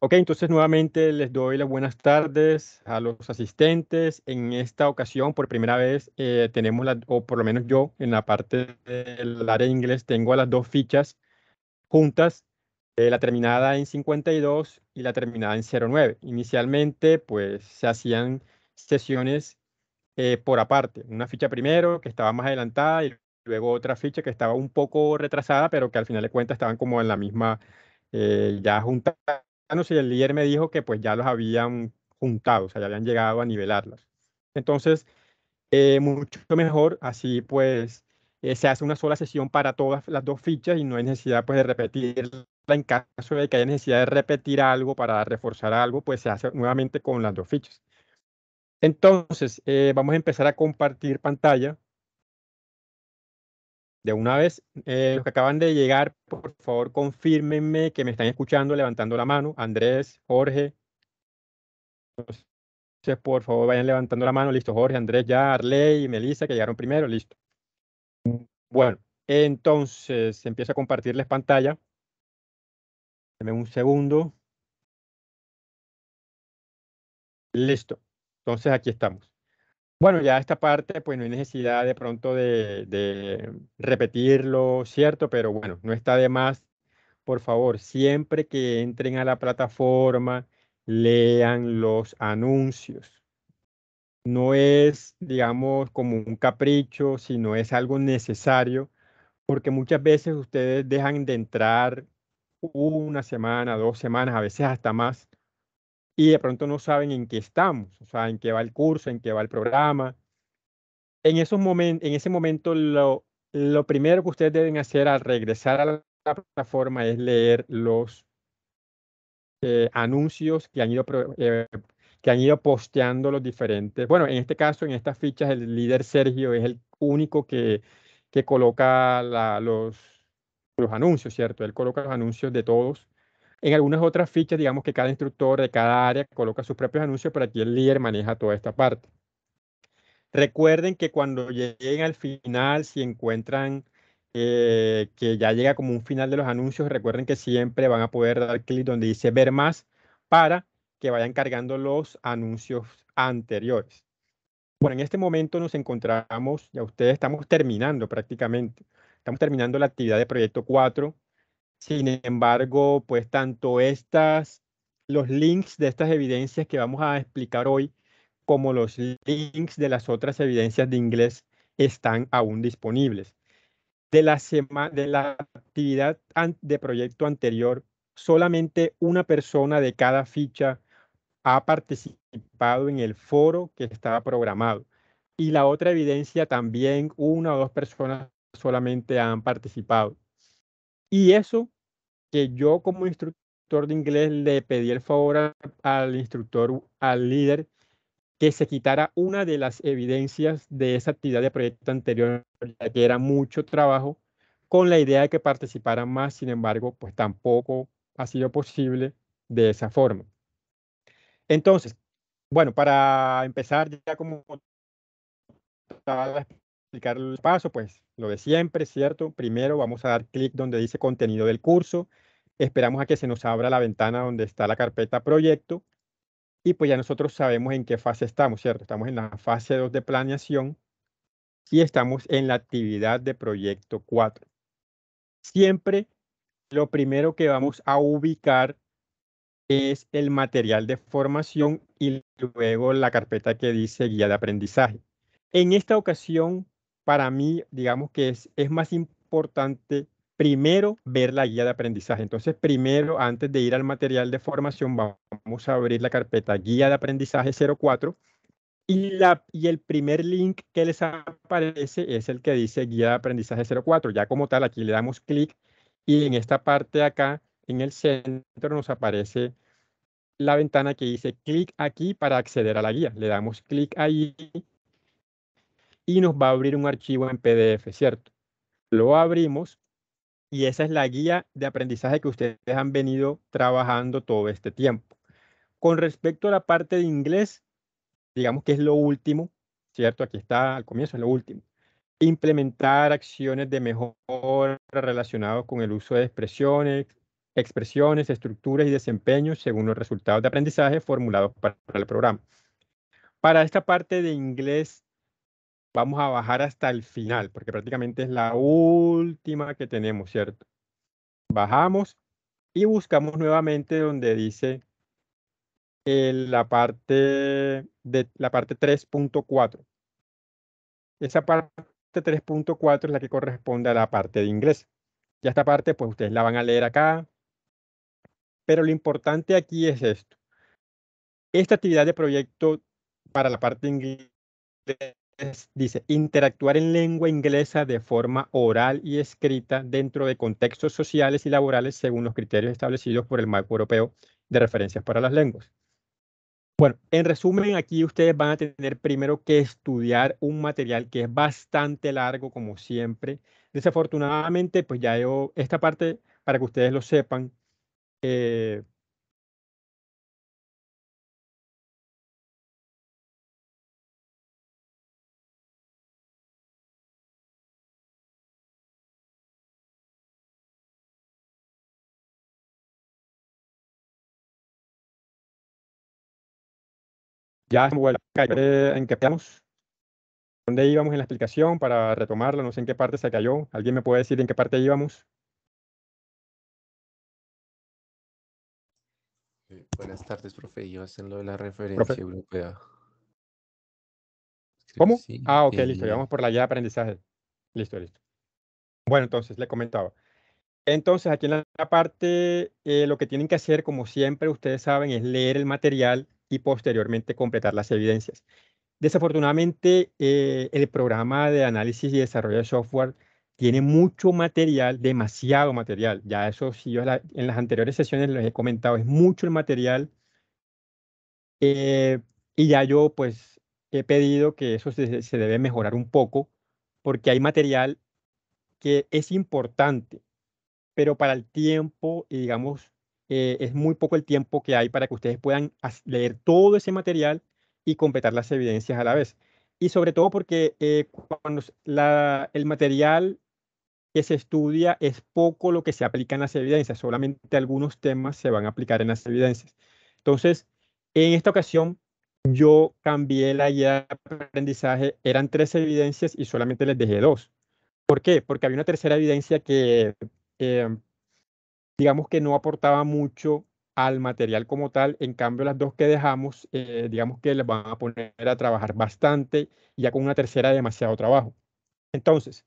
Ok, entonces nuevamente les doy las buenas tardes a los asistentes. En esta ocasión, por primera vez, eh, tenemos, la, o por lo menos yo, en la parte del área de inglés, tengo las dos fichas juntas, eh, la terminada en 52 y la terminada en 09. Inicialmente, pues, se hacían sesiones eh, por aparte. Una ficha primero, que estaba más adelantada, y luego otra ficha que estaba un poco retrasada, pero que al final de cuentas estaban como en la misma, ya juntas y el líder me dijo que pues ya los habían juntado, o sea, ya habían llegado a nivelarlos. Entonces, eh, mucho mejor, así pues eh, se hace una sola sesión para todas las dos fichas y no hay necesidad pues de repetirla. En caso de que haya necesidad de repetir algo para reforzar algo, pues se hace nuevamente con las dos fichas. Entonces, eh, vamos a empezar a compartir pantalla de una vez, eh, los que acaban de llegar, por favor, confírmenme que me están escuchando levantando la mano. Andrés, Jorge. Entonces, por favor, vayan levantando la mano. Listo, Jorge, Andrés, ya, Arley y Melissa, que llegaron primero. Listo. Bueno, entonces empiezo a compartirles pantalla. Dame un segundo. Listo. Entonces, aquí estamos. Bueno, ya esta parte, pues no hay necesidad de pronto de, repetirlo, ¿cierto? Pero bueno, no está de más. Por favor, siempre que entren a la plataforma, lean los anuncios. No es, digamos, como un capricho, sino es algo necesario, porque muchas veces ustedes dejan de entrar una semana, dos semanas, a veces hasta más, y de pronto no saben en qué estamos, o sea, en qué va el curso, en qué va el programa. En, esos en ese momento, lo, lo primero que ustedes deben hacer al regresar a la plataforma es leer los eh, anuncios que han, ido, eh, que han ido posteando los diferentes. Bueno, en este caso, en estas fichas, el líder Sergio es el único que, que coloca la, los, los anuncios, ¿cierto? Él coloca los anuncios de todos. En algunas otras fichas, digamos que cada instructor de cada área coloca sus propios anuncios, pero aquí el líder maneja toda esta parte. Recuerden que cuando lleguen al final, si encuentran eh, que ya llega como un final de los anuncios, recuerden que siempre van a poder dar clic donde dice ver más para que vayan cargando los anuncios anteriores. Bueno, en este momento nos encontramos, ya ustedes estamos terminando prácticamente, estamos terminando la actividad de proyecto 4 sin embargo, pues tanto estas, los links de estas evidencias que vamos a explicar hoy, como los links de las otras evidencias de inglés están aún disponibles. De la, de la actividad de proyecto anterior, solamente una persona de cada ficha ha participado en el foro que estaba programado. Y la otra evidencia también, una o dos personas solamente han participado. Y eso que yo como instructor de inglés le pedí el favor al instructor, al líder, que se quitara una de las evidencias de esa actividad de proyecto anterior, que era mucho trabajo, con la idea de que participara más, sin embargo, pues tampoco ha sido posible de esa forma. Entonces, bueno, para empezar ya como explicar el paso, pues lo de siempre, ¿cierto? Primero vamos a dar clic donde dice contenido del curso. Esperamos a que se nos abra la ventana donde está la carpeta proyecto. Y pues ya nosotros sabemos en qué fase estamos, ¿cierto? Estamos en la fase 2 de planeación y estamos en la actividad de proyecto 4. Siempre lo primero que vamos a ubicar es el material de formación y luego la carpeta que dice guía de aprendizaje. En esta ocasión para mí, digamos que es, es más importante primero ver la guía de aprendizaje. Entonces, primero, antes de ir al material de formación, vamos a abrir la carpeta guía de aprendizaje 04 y, la, y el primer link que les aparece es el que dice guía de aprendizaje 04. Ya como tal, aquí le damos clic y en esta parte de acá, en el centro, nos aparece la ventana que dice clic aquí para acceder a la guía. Le damos clic ahí y nos va a abrir un archivo en PDF, ¿cierto? Lo abrimos y esa es la guía de aprendizaje que ustedes han venido trabajando todo este tiempo. Con respecto a la parte de inglés, digamos que es lo último, ¿cierto? Aquí está al comienzo, es lo último. Implementar acciones de mejora relacionado con el uso de expresiones, expresiones, estructuras y desempeños según los resultados de aprendizaje formulados para el programa. Para esta parte de inglés vamos a bajar hasta el final, porque prácticamente es la última que tenemos, ¿cierto? Bajamos y buscamos nuevamente donde dice eh, la parte de la parte 3.4. Esa parte 3.4 es la que corresponde a la parte de inglés. Ya esta parte, pues ustedes la van a leer acá. Pero lo importante aquí es esto. Esta actividad de proyecto para la parte de inglés dice, interactuar en lengua inglesa de forma oral y escrita dentro de contextos sociales y laborales según los criterios establecidos por el marco europeo de referencias para las lenguas. Bueno, en resumen, aquí ustedes van a tener primero que estudiar un material que es bastante largo, como siempre. Desafortunadamente, pues ya yo, esta parte, para que ustedes lo sepan, eh, Ya eh, en qué estamos? ¿Dónde íbamos en la explicación para retomarlo? No sé en qué parte se cayó. ¿Alguien me puede decir en qué parte íbamos? Buenas tardes, profe. Yo en lo de la referencia europea. ¿Cómo? ah, ok, listo. vamos por la guía de aprendizaje. Listo, listo. Bueno, entonces, le comentaba. Entonces, aquí en la parte, eh, lo que tienen que hacer, como siempre ustedes saben, es leer el material y posteriormente completar las evidencias. Desafortunadamente, eh, el programa de análisis y desarrollo de software tiene mucho material, demasiado material. Ya eso sí, yo en las anteriores sesiones les he comentado, es mucho el material. Eh, y ya yo pues he pedido que eso se, se debe mejorar un poco porque hay material que es importante, pero para el tiempo y digamos eh, es muy poco el tiempo que hay para que ustedes puedan leer todo ese material y completar las evidencias a la vez. Y sobre todo porque eh, cuando el material que se estudia es poco lo que se aplica en las evidencias, solamente algunos temas se van a aplicar en las evidencias. Entonces, en esta ocasión yo cambié la guía de aprendizaje, eran tres evidencias y solamente les dejé dos. ¿Por qué? Porque había una tercera evidencia que eh, digamos que no aportaba mucho al material como tal. En cambio, las dos que dejamos, eh, digamos que les van a poner a trabajar bastante, ya con una tercera demasiado trabajo. Entonces,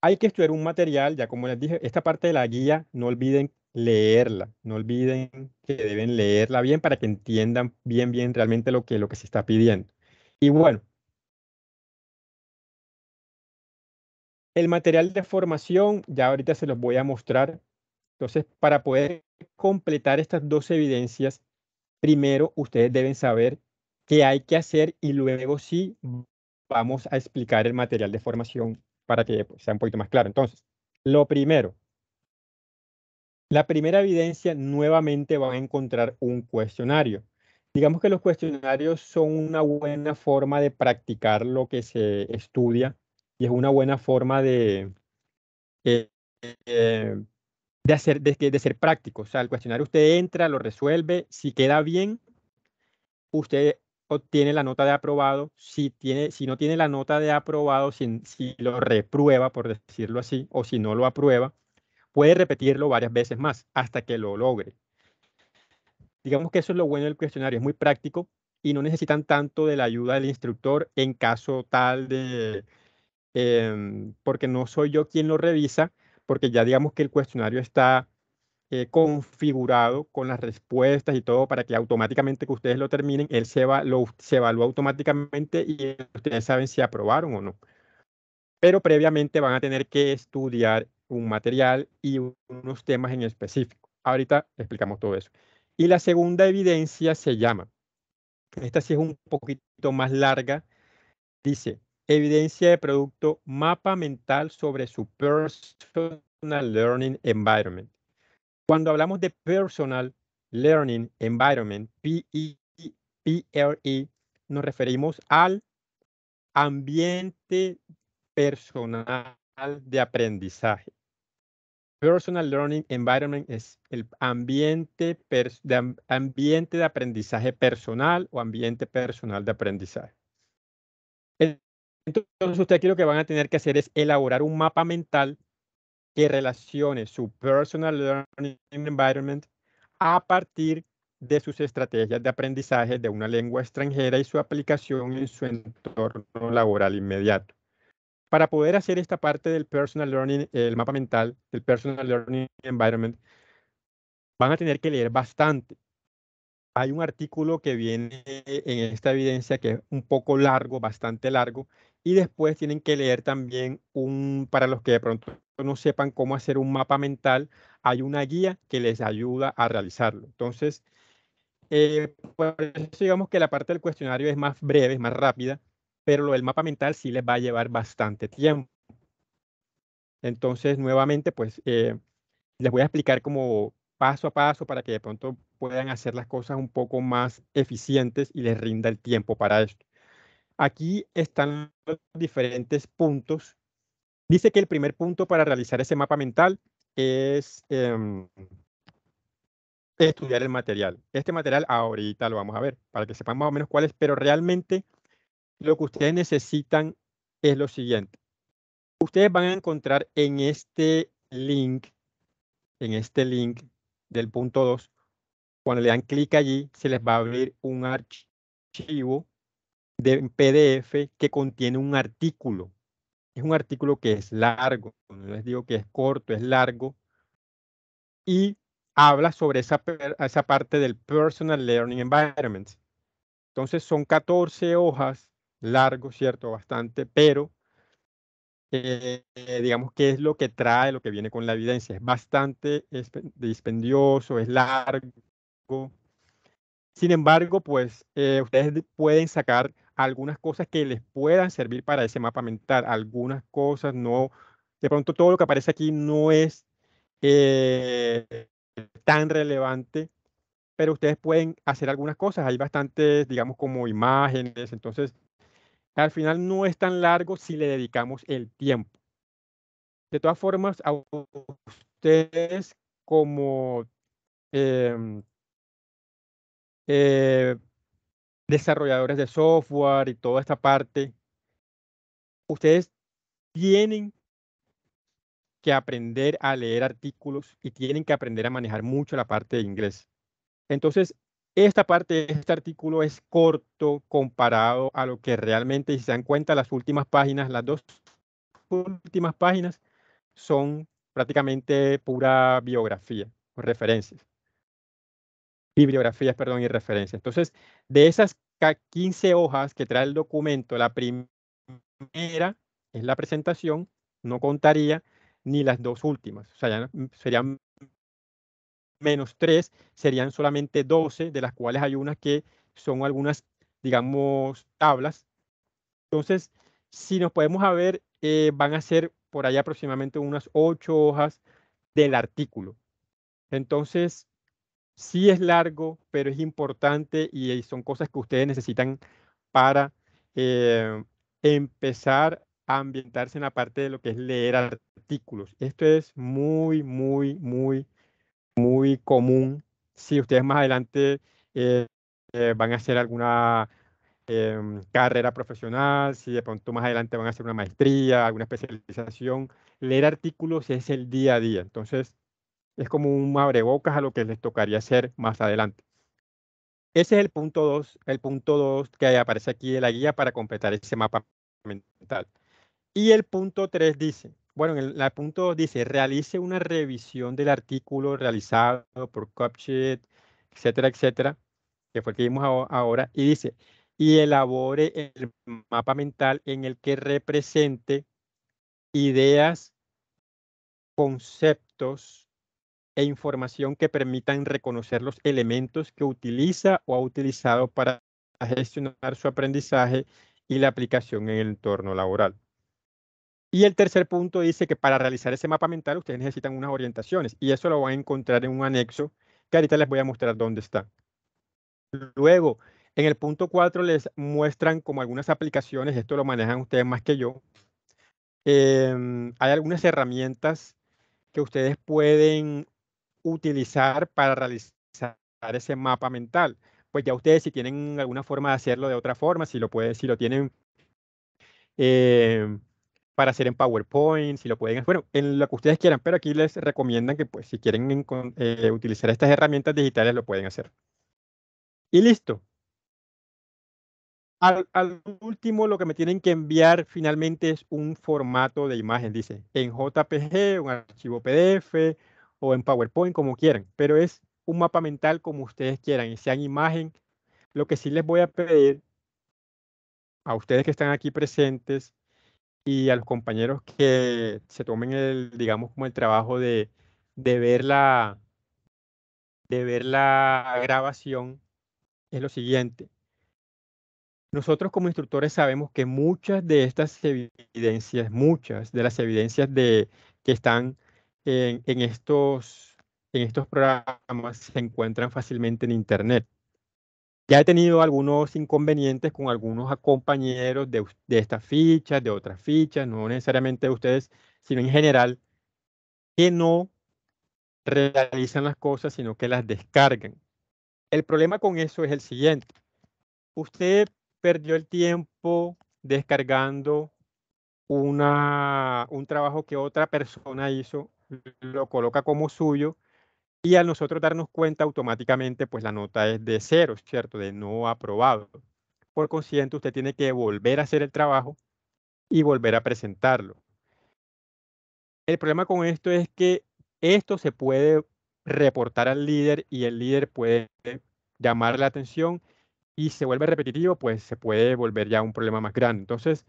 hay que estudiar un material, ya como les dije, esta parte de la guía, no olviden leerla, no olviden que deben leerla bien para que entiendan bien, bien realmente lo que, lo que se está pidiendo. Y bueno, El material de formación, ya ahorita se los voy a mostrar. Entonces, para poder completar estas dos evidencias, primero ustedes deben saber qué hay que hacer y luego sí vamos a explicar el material de formación para que sea un poquito más claro. Entonces, lo primero, la primera evidencia nuevamente van a encontrar un cuestionario. Digamos que los cuestionarios son una buena forma de practicar lo que se estudia y es una buena forma de, eh, eh, de, hacer, ser práctico. O sea, el cuestionario usted entra, lo resuelve, si queda bien, usted obtiene la nota de aprobado, si, tiene, si no tiene la nota de aprobado, si, si lo reprueba, por decirlo así, o si no lo aprueba, puede repetirlo varias veces más hasta que lo logre. Digamos que eso es lo bueno del cuestionario, es muy práctico y no necesitan tanto de la ayuda del instructor en caso tal de, Em, porque no soy yo quien lo revisa, porque ya digamos que el cuestionario está eh, configurado con las respuestas y todo para que automáticamente que ustedes lo terminen, él se, va, se evalúa automáticamente y ustedes saben si aprobaron o no. Pero previamente van a tener que estudiar un material y unos temas en específico. Ahorita explicamos todo eso. Y la segunda evidencia se llama, esta sí es un poquito más larga, dice, evidencia de producto, mapa mental sobre su personal learning environment. Cuando hablamos de personal learning environment, P-E-R-E, e, nos referimos al ambiente personal de aprendizaje. Personal Learning Environment es el ambiente, ambiente de aprendizaje personal o ambiente personal de aprendizaje. Entonces ustedes lo que van a tener que hacer es elaborar un mapa mental que relacione su personal learning environment a partir de sus estrategias de aprendizaje de una lengua extranjera y su aplicación en su entorno laboral inmediato. Para poder hacer esta parte del personal learning, el mapa mental del personal learning environment, van a tener que leer bastante. Hay un artículo que viene en esta evidencia que es un poco largo, bastante largo, y después tienen que leer también un, para los que de pronto no sepan cómo hacer un mapa mental, hay una guía que les ayuda a realizarlo. Entonces, eh, digamos que la parte del cuestionario es más breve, es más rápida, pero lo del mapa mental sí les va a llevar bastante tiempo. Entonces, nuevamente, pues eh, les voy a explicar como paso a paso para que de pronto puedan hacer las cosas un poco más eficientes y les rinda el tiempo para esto. Aquí están los diferentes puntos. Dice que el primer punto para realizar ese mapa mental es em, estudiar el material. Este material ahorita lo vamos a ver para que sepan más o menos cuál es, pero realmente lo que ustedes necesitan es lo siguiente. Ustedes van a encontrar en este link, en este link del punto 2, cuando le dan clic allí, se les va a abrir un archivo de PDF que contiene un artículo. Es un artículo que es largo, no les digo que es corto, es largo, y habla sobre esa, esa parte del Personal Learning Environment. Entonces son 14 hojas, largo, cierto, bastante, pero eh, eh, digamos que es lo que trae, lo que viene con la evidencia. Es bastante dispendioso, es largo, sin embargo, pues eh, ustedes pueden sacar algunas cosas que les puedan servir para ese mapa mental, algunas cosas no, de pronto todo lo que aparece aquí no es eh, tan relevante, pero ustedes pueden hacer algunas cosas, hay bastantes, digamos, como imágenes, entonces al final no es tan largo si le dedicamos el tiempo. De todas formas, a ustedes como... Em, eh, desarrolladores de software y toda esta parte, ustedes tienen que aprender a leer artículos y tienen que aprender a manejar mucho la parte de inglés. Entonces, esta parte, de este artículo es corto comparado a lo que realmente, si se dan cuenta, las últimas páginas, las dos últimas páginas son prácticamente pura biografía o referencias bibliografías, perdón, y referencias. Entonces, de esas 15 hojas que trae el documento, la primera es la presentación, no contaría ni las dos últimas, o sea, serían menos tres, serían solamente 12, de las cuales hay unas que son algunas, digamos, tablas. Entonces, si nos podemos ver, eh, van a ser por ahí aproximadamente unas ocho hojas del artículo. Entonces, Sí es largo, pero es importante y, eh, son cosas que ustedes necesitan para eh, empezar a ambientarse en la parte de lo que es leer artículos. Esto es muy, muy, muy, muy común. Si ustedes más adelante eh, van a hacer alguna em, carrera profesional, si de pronto más adelante van a hacer una maestría, alguna especialización, leer artículos es el día a día. Entonces, es como un abrebocas a lo que les tocaría hacer más adelante. Ese es el punto 2, el punto 2 que aparece aquí de la guía para completar ese mapa mental. Y el punto 3 dice, bueno, el, punto 2 dice, realice una revisión del artículo realizado por CopSheet, etcétera, etcétera, que fue el que vimos ahora, y dice, y elabore el mapa mental en el que represente ideas, conceptos, e información que permitan reconocer los elementos que utiliza o ha utilizado para gestionar su aprendizaje y la aplicación en el entorno laboral. Y el tercer punto dice que para realizar ese mapa mental ustedes necesitan unas orientaciones y eso lo van a encontrar en un anexo que ahorita les voy a mostrar dónde está. Luego, en el punto 4 les muestran como algunas aplicaciones, esto lo manejan ustedes más que yo. Em, hay algunas herramientas que ustedes pueden utilizar para realizar ese mapa mental. Pues ya ustedes si tienen alguna forma de hacerlo de otra forma, si lo, pueden, si lo tienen eh, para hacer en PowerPoint, si lo pueden, bueno, en lo que ustedes quieran, pero aquí les recomiendan que pues si quieren eh, utilizar estas herramientas digitales lo pueden hacer. Y listo. Al, al, último lo que me tienen que enviar finalmente es un formato de imagen, dice, en JPG, un archivo PDF, o en PowerPoint, como quieran, pero es un mapa mental como ustedes quieran y sea imagen. Lo que sí les voy a pedir a ustedes que están aquí presentes y a los compañeros que se tomen el, digamos, como el trabajo de, de ver la, de ver la grabación es lo siguiente. Nosotros como instructores sabemos que muchas de estas evidencias, muchas de las evidencias de, que están en, estos, en estos programas se encuentran fácilmente en Internet. Ya he tenido algunos inconvenientes con algunos compañeros de, de estas fichas, de otras fichas, no necesariamente de ustedes, sino en general, que no realizan las cosas, sino que las descargan. El problema con eso es el siguiente. Usted perdió el tiempo descargando una, un trabajo que otra persona hizo lo coloca como suyo y al nosotros darnos cuenta automáticamente, pues la nota es de cero, ¿cierto? De no aprobado. Por consiguiente, usted tiene que volver a hacer el trabajo y volver a presentarlo. El problema con esto es que esto se puede reportar al líder y el líder puede llamar la atención y se vuelve repetitivo, pues se puede volver ya un problema más grande. Entonces,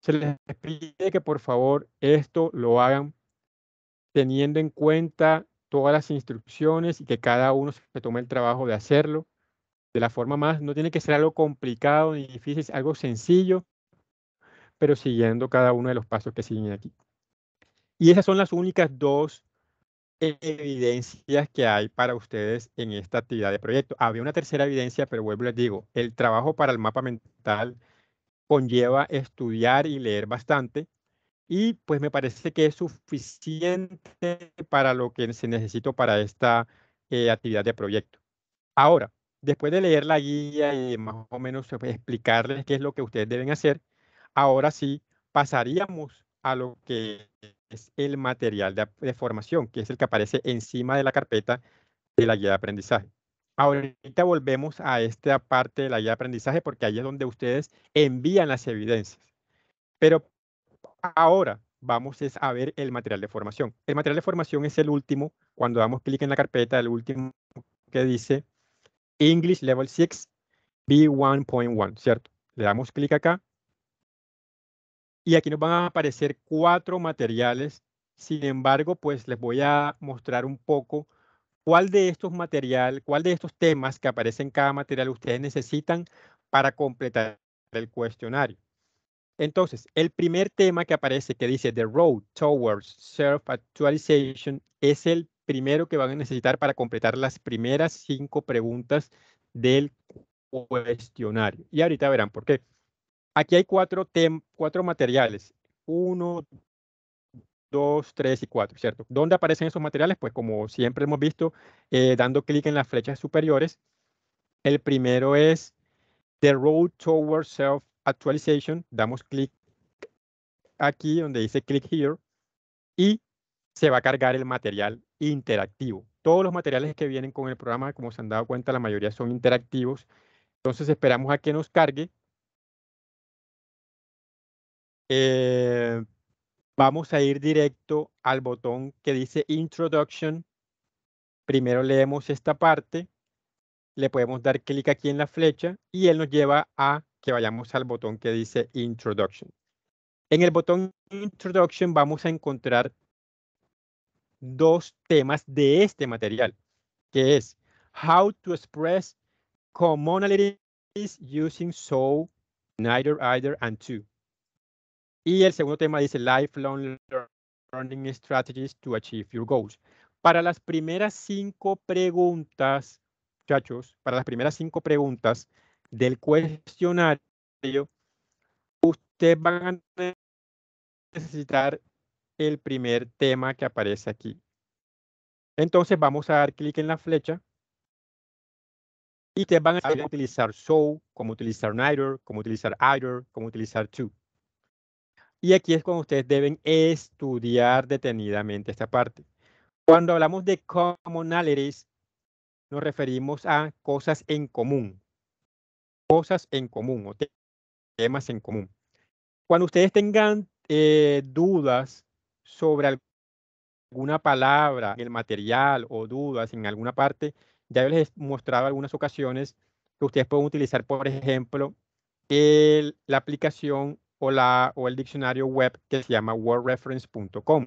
se les pide que por favor esto lo hagan teniendo en cuenta todas las instrucciones y que cada uno se tome el trabajo de hacerlo de la forma más, no tiene que ser algo complicado ni difícil, es algo sencillo, pero siguiendo cada uno de los pasos que siguen aquí. Y esas son las únicas dos evidencias que hay para ustedes en esta actividad de proyecto. Había una tercera evidencia, pero vuelvo les digo, el trabajo para el mapa mental conlleva estudiar y leer bastante y pues me parece que es suficiente para lo que se necesito para esta eh, actividad de proyecto. Ahora, después de leer la guía y más o menos pues, explicarles qué es lo que ustedes deben hacer, ahora sí pasaríamos a lo que es el material de, formación, que es el que aparece encima de la carpeta de la guía de aprendizaje. Ahorita volvemos a esta parte de la guía de aprendizaje porque ahí es donde ustedes envían las evidencias. Pero Ahora vamos a ver el material de formación. El material de formación es el último, cuando damos clic en la carpeta, el último que dice English Level 6 B1.1, ¿cierto? Le damos clic acá y aquí nos van a aparecer cuatro materiales. Sin embargo, pues les voy a mostrar un poco cuál de estos material, cuál de estos temas que aparecen en cada material ustedes necesitan para completar el cuestionario. Entonces, el primer tema que aparece que dice The Road Towards Self-Actualization es el primero que van a necesitar para completar las primeras cinco preguntas del cuestionario. Y ahorita verán por qué. Aquí hay cuatro, cuatro materiales. Uno, dos, tres y cuatro, ¿cierto? ¿Dónde aparecen esos materiales? Pues como siempre hemos visto, eh, dando clic en las flechas superiores. El primero es The Road Towards Self Actualization, damos clic aquí donde dice clic here y se va a cargar el material interactivo. Todos los materiales que vienen con el programa, como se han dado cuenta, la mayoría son interactivos. Entonces esperamos a que nos cargue. Eh, vamos a ir directo al botón que dice Introduction. Primero leemos esta parte. Le podemos dar clic aquí en la flecha y él nos lleva a que vayamos al botón que dice Introduction. En el botón Introduction vamos a encontrar dos temas de este material, que es How to Express Commonalities Using So, Neither, Either, and To. Y el segundo tema dice Lifelong Learning Strategies to Achieve Your Goals. Para las primeras cinco preguntas, muchachos, para las primeras cinco preguntas, del cuestionario, ustedes van a necesitar el primer tema que aparece aquí. Entonces vamos a dar clic en la flecha y te van a utilizar so, como utilizar neither, como utilizar either, cómo utilizar to. Y aquí es cuando ustedes deben estudiar detenidamente esta parte. Cuando hablamos de commonalities, nos referimos a cosas en común cosas en común o temas en común. Cuando ustedes tengan eh, dudas sobre alguna palabra, el material o dudas en alguna parte, ya les he mostrado algunas ocasiones que ustedes pueden utilizar, por ejemplo, la aplicación o, la, o el diccionario web que se llama wordreference.com.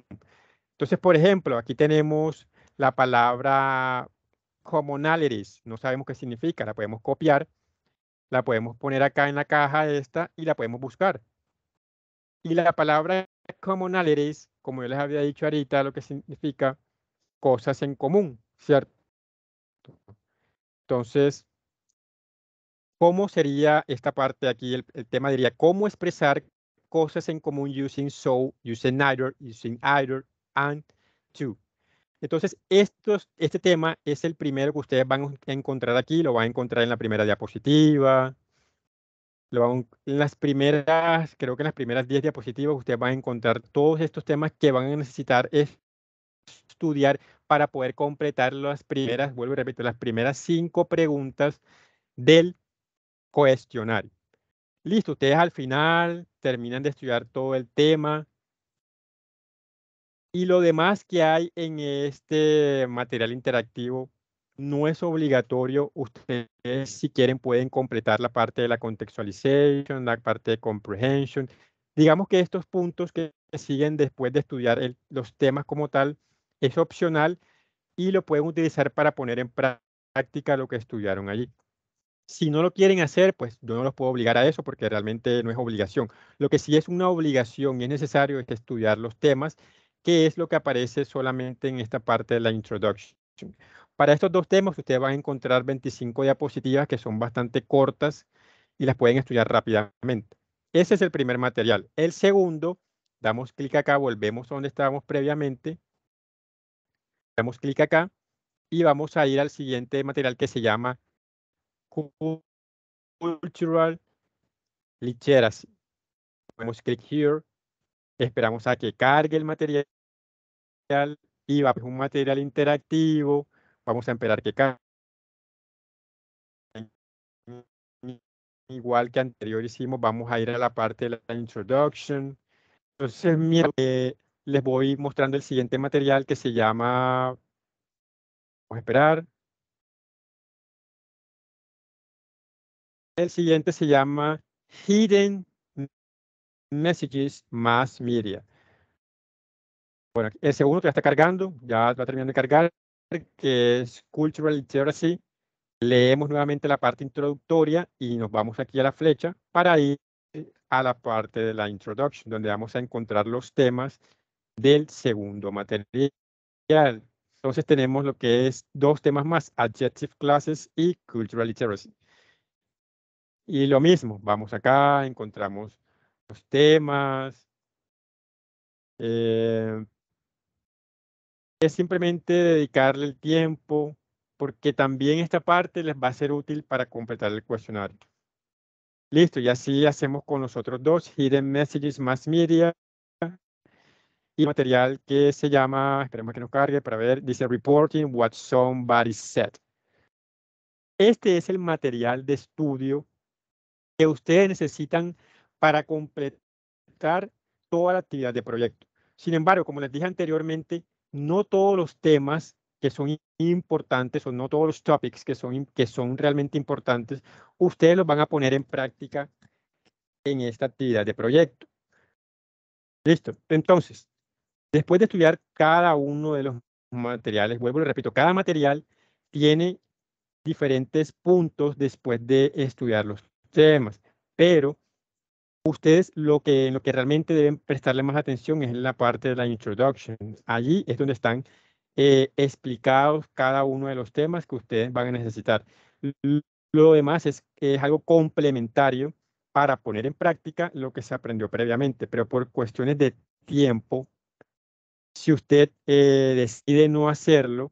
Entonces, por ejemplo, aquí tenemos la palabra commonalities. No sabemos qué significa, la podemos copiar la podemos poner acá en la caja esta y la podemos buscar. Y la palabra commonalities, como yo les había dicho ahorita, lo que significa cosas en común, ¿cierto? Entonces, ¿cómo sería esta parte aquí? El, tema diría, ¿cómo expresar cosas en común using so, using either, using either, and to? Entonces, este tema es el primero que ustedes van a encontrar aquí, lo van a encontrar en la primera diapositiva, van, en las primeras, creo que en las primeras 10 diapositivas ustedes van a encontrar todos estos temas que van a necesitar estudiar para poder completar las primeras, vuelvo y repito, las primeras cinco preguntas del cuestionario. Listo, ustedes al final terminan de estudiar todo el tema, y lo demás que hay en este material interactivo no es obligatorio. Ustedes, si quieren, pueden completar la parte de la contextualización, la parte de comprehension. Digamos que estos puntos que siguen después de estudiar los temas como tal es opcional y lo pueden utilizar para poner en práctica lo que estudiaron allí. Si no lo quieren hacer, pues yo no los puedo obligar a eso porque realmente no es obligación. Lo que sí es una obligación y es necesario es estudiar los temas que es lo que aparece solamente en esta parte de la introduction. Para estos dos temas ustedes van a encontrar 25 diapositivas que son bastante cortas y las pueden estudiar rápidamente. Ese es el primer material. El segundo, damos clic acá, volvemos a donde estábamos previamente, damos clic acá y vamos a ir al siguiente material que se llama Cultural Literacy. Damos clic here, esperamos a que cargue el material y va pues, un material interactivo, vamos a esperar que cambie. Igual que anterior hicimos, vamos a ir a la parte de la introduction. Entonces, mira, eh, les voy mostrando el siguiente material que se llama, vamos a esperar. El siguiente se llama Hidden Messages Mass Media. Bueno, el segundo ya está cargando, ya va terminando de cargar, que es Cultural Literacy. Leemos nuevamente la parte introductoria y nos vamos aquí a la flecha para ir a la parte de la introduction, donde vamos a encontrar los temas del segundo material. Entonces tenemos lo que es dos temas más, Adjective Classes y Cultural Literacy. Y lo mismo, vamos acá, encontramos los temas, eh, es simplemente dedicarle el tiempo, porque también esta parte les va a ser útil para completar el cuestionario. Listo, y así hacemos con los otros dos, Hidden Messages Mass Media y material que se llama, esperemos que nos cargue para ver, dice Reporting What Somebody Said. Este es el material de estudio que ustedes necesitan para completar toda la actividad de proyecto. Sin embargo, como les dije anteriormente, no todos los temas que son importantes o no todos los topics que son, que son realmente importantes, ustedes los van a poner en práctica en esta actividad de proyecto. Listo. Entonces, después de estudiar cada uno de los materiales, vuelvo y repito, cada material tiene diferentes puntos después de estudiar los temas, pero ustedes lo que, lo que realmente deben prestarle más atención es la parte de la introduction. Allí es donde están eh, explicados cada uno de los temas que ustedes van a necesitar. Lo demás es, que es algo complementario para poner en práctica lo que se aprendió previamente, pero por cuestiones de tiempo, si usted eh, decide no hacerlo,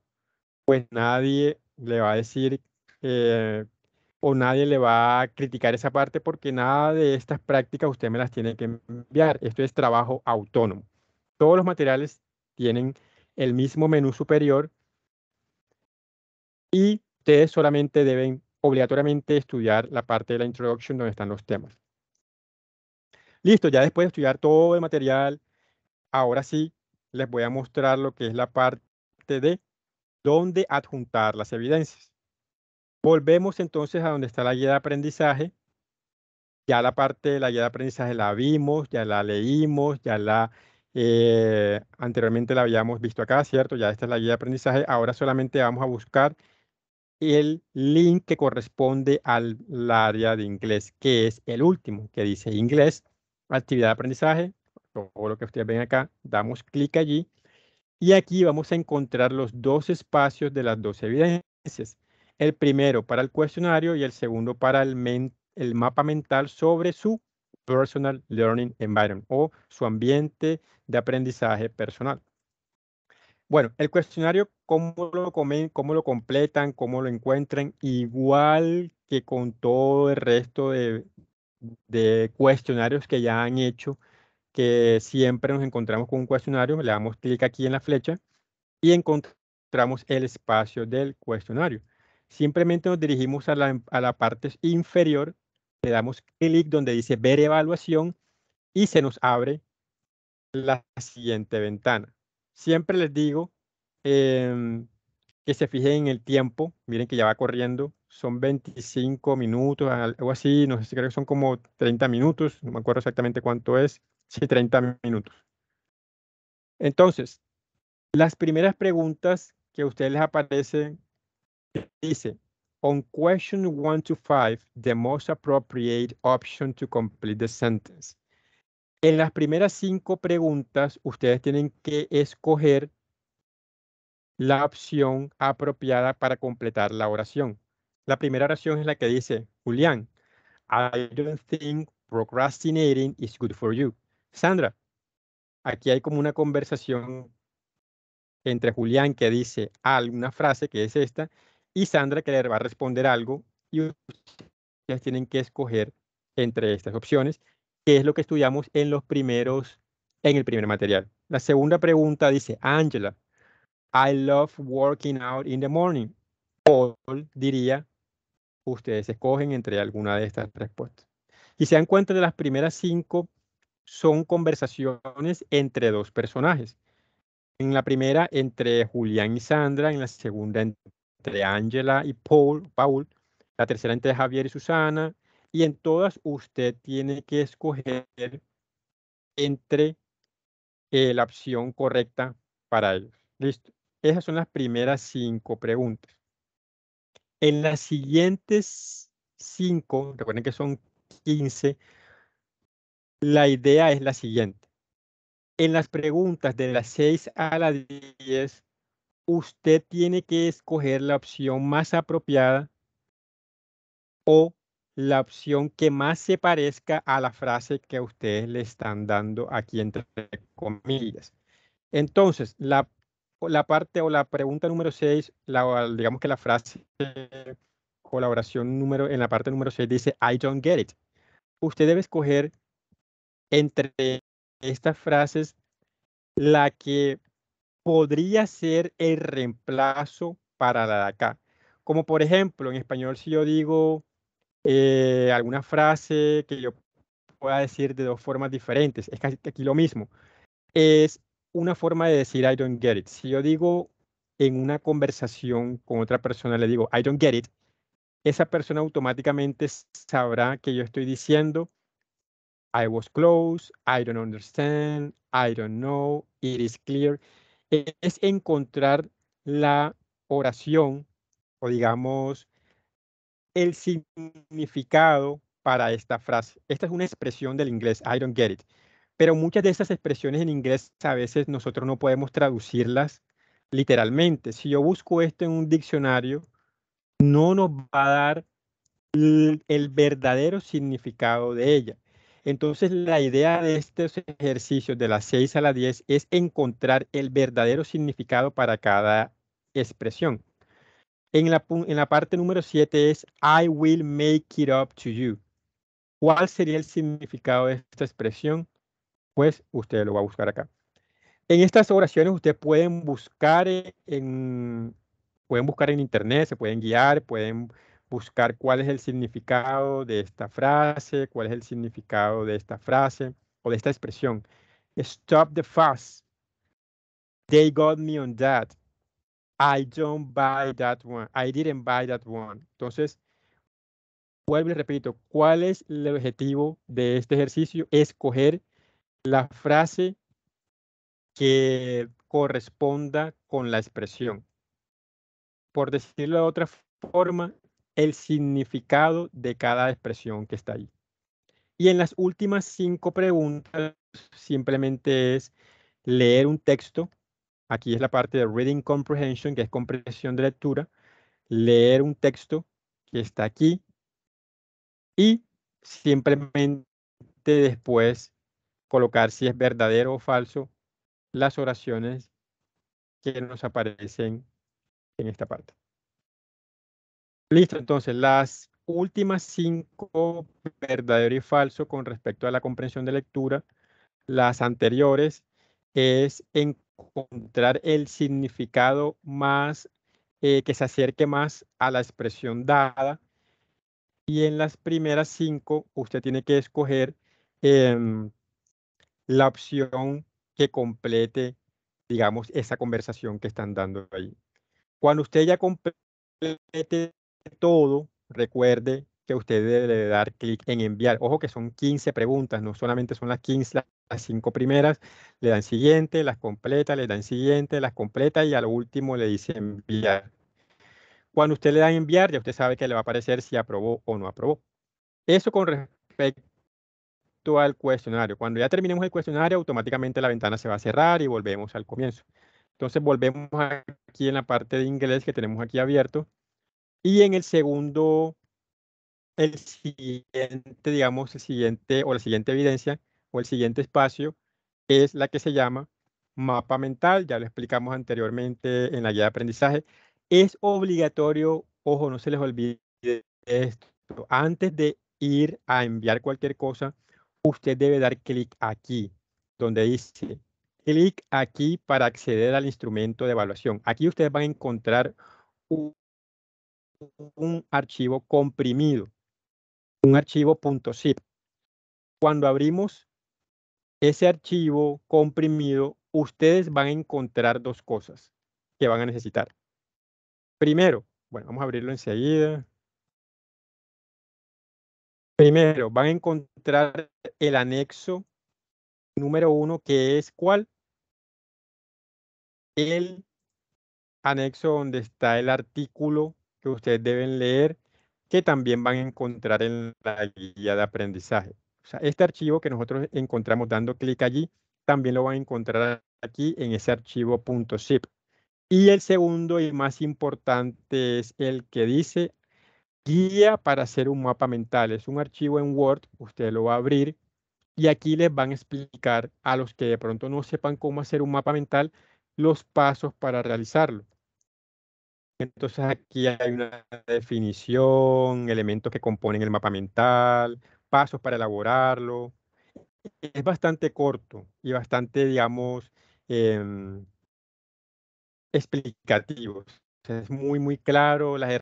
pues nadie le va a decir eh, o nadie le va a criticar esa parte porque nada de estas prácticas usted me las tiene que enviar. Esto es trabajo autónomo. Todos los materiales tienen el mismo menú superior y ustedes solamente deben obligatoriamente estudiar la parte de la introducción donde están los temas. Listo, ya después de estudiar todo el material, ahora sí les voy a mostrar lo que es la parte de dónde adjuntar las evidencias. Volvemos entonces a donde está la guía de aprendizaje. Ya la parte de la guía de aprendizaje la vimos, ya la leímos, ya la eh, anteriormente la habíamos visto acá, ¿cierto? Ya esta es la guía de aprendizaje. Ahora solamente vamos a buscar el link que corresponde al área de inglés, que es el último, que dice inglés, actividad de aprendizaje, todo lo que ustedes ven acá, damos clic allí y aquí vamos a encontrar los dos espacios de las dos evidencias el primero para el cuestionario y el segundo para el, mapa mental sobre su Personal Learning Environment o su ambiente de aprendizaje personal. Bueno, el cuestionario, ¿cómo lo, cómo lo completan, cómo lo encuentran? Igual que con todo el resto de cuestionarios que ya han hecho, que siempre nos encontramos con un cuestionario, le damos clic aquí en la flecha y encontramos el espacio del cuestionario. Simplemente nos dirigimos em, a la, parte inferior, le damos clic donde dice ver evaluación y se nos abre la siguiente ventana. Siempre les digo em, que se fijen en el tiempo. Miren que ya va corriendo. Son 25 minutos, algo así. No sé si creo que son como 30 minutos. No me acuerdo exactamente cuánto es. Sí, 30 minutos. Entonces, las primeras preguntas que a ustedes les aparecen Dice, on question one to five, the most appropriate option to complete the sentence. En las primeras cinco preguntas, ustedes tienen que escoger la opción apropiada para completar la oración. La primera oración es la que dice, Julián, I don't think procrastinating is good for you. Sandra, aquí hay como una conversación entre Julián que dice alguna frase que es esta y Sandra que le va a responder algo y ustedes tienen que escoger entre estas opciones, que es lo que estudiamos en los primeros, en el primer material. La segunda pregunta dice, Angela, I love working out in the morning. Paul diría, ustedes escogen entre alguna de estas respuestas. Y se dan cuenta de las primeras cinco son conversaciones entre dos personajes. En la primera entre Julián y Sandra, en la segunda entre entre Ángela y Paul, Paul, la tercera entre Javier y Susana, y en todas usted tiene que escoger entre eh, la opción correcta para ellos. Listo. Esas son las primeras cinco preguntas. En las siguientes cinco, recuerden que son 15, la idea es la siguiente. En las preguntas de las 6 a las 10, usted tiene que escoger la opción más apropiada o la opción que más se parezca a la frase que a ustedes le están dando aquí entre comillas. Entonces, la, la parte o la pregunta número 6, digamos que la frase colaboración número, en la parte número 6 dice, I don't get it. Usted debe escoger entre estas frases la que podría ser el reemplazo para la de acá. Como por ejemplo, en español, si yo digo eh, alguna frase que yo pueda decir de dos formas diferentes, es casi aquí lo mismo. Es una forma de decir I don't get it. Si yo digo en una conversación con otra persona, le digo I don't get it, esa persona automáticamente sabrá que yo estoy diciendo I was close, I don't understand, I don't know, it is clear es encontrar la oración o digamos el significado para esta frase. Esta es una expresión del inglés, I don't get it. Pero muchas de esas expresiones en inglés a veces nosotros no podemos traducirlas literalmente. Si yo busco esto en un diccionario, no nos va a dar el verdadero significado de ella. Entonces, la idea de estos ejercicios de las 6 a las 10 es encontrar el verdadero significado para cada expresión. En la, parte número 7 es I will make it up to you. ¿Cuál sería el significado de esta expresión? Pues usted lo va a buscar acá. En estas oraciones usted pueden buscar en, pueden buscar en internet, se pueden guiar, pueden buscar cuál es el significado de esta frase, cuál es el significado de esta frase o de esta expresión. Stop the fuss. They got me on that. I don't buy that one. I didn't buy that one. Entonces, vuelvo y repito, ¿cuál es el objetivo de este ejercicio? Escoger la frase que corresponda con la expresión. Por decirlo de otra forma, el significado de cada expresión que está ahí. Y en las últimas cinco preguntas simplemente es leer un texto. Aquí es la parte de Reading Comprehension, que es comprensión de lectura. Leer un texto que está aquí. Y simplemente después colocar si es verdadero o falso las oraciones que nos aparecen en esta parte. Listo, entonces las últimas cinco, verdadero y falso, con respecto a la comprensión de lectura, las anteriores, es encontrar el significado más, eh, que se acerque más a la expresión dada. Y en las primeras cinco, usted tiene que escoger em, la opción que complete, digamos, esa conversación que están dando ahí. Cuando usted ya complete todo, recuerde que usted debe dar clic en enviar. Ojo que son 15 preguntas, no solamente son las 15, las 5 primeras, le dan siguiente, las completas, le dan siguiente, las completas y al último le dice enviar. Cuando usted le da enviar, ya usted sabe que le va a aparecer si aprobó o no aprobó. Eso con respecto al cuestionario. Cuando ya terminemos el cuestionario, automáticamente la ventana se va a cerrar y volvemos al comienzo. Entonces volvemos aquí en la parte de inglés que tenemos aquí abierto y en el segundo, el siguiente, digamos, el siguiente o la siguiente evidencia o el siguiente espacio es la que se llama mapa mental, ya lo explicamos anteriormente en la guía de aprendizaje. Es obligatorio, ojo, no se les olvide esto, antes de ir a enviar cualquier cosa, usted debe dar clic aquí, donde dice clic aquí para acceder al instrumento de evaluación. Aquí ustedes van a encontrar un, un archivo comprimido, un archivo .zip. Cuando abrimos ese archivo comprimido, ustedes van a encontrar dos cosas que van a necesitar. Primero, bueno, vamos a abrirlo enseguida. Primero, van a encontrar el anexo número uno, que es cuál? El anexo donde está el artículo que ustedes deben leer, que también van a encontrar en la guía de aprendizaje. O sea, este archivo que nosotros encontramos dando clic allí, también lo van a encontrar aquí en ese archivo .zip. Y el segundo y más importante es el que dice guía para hacer un mapa mental. Es un archivo en Word, usted lo va a abrir y aquí les van a explicar a los que de pronto no sepan cómo hacer un mapa mental los pasos para realizarlo. Entonces aquí hay una definición, elementos que componen el mapa mental, pasos para elaborarlo. Es bastante corto y bastante, digamos, em, explicativo. es muy, muy claro las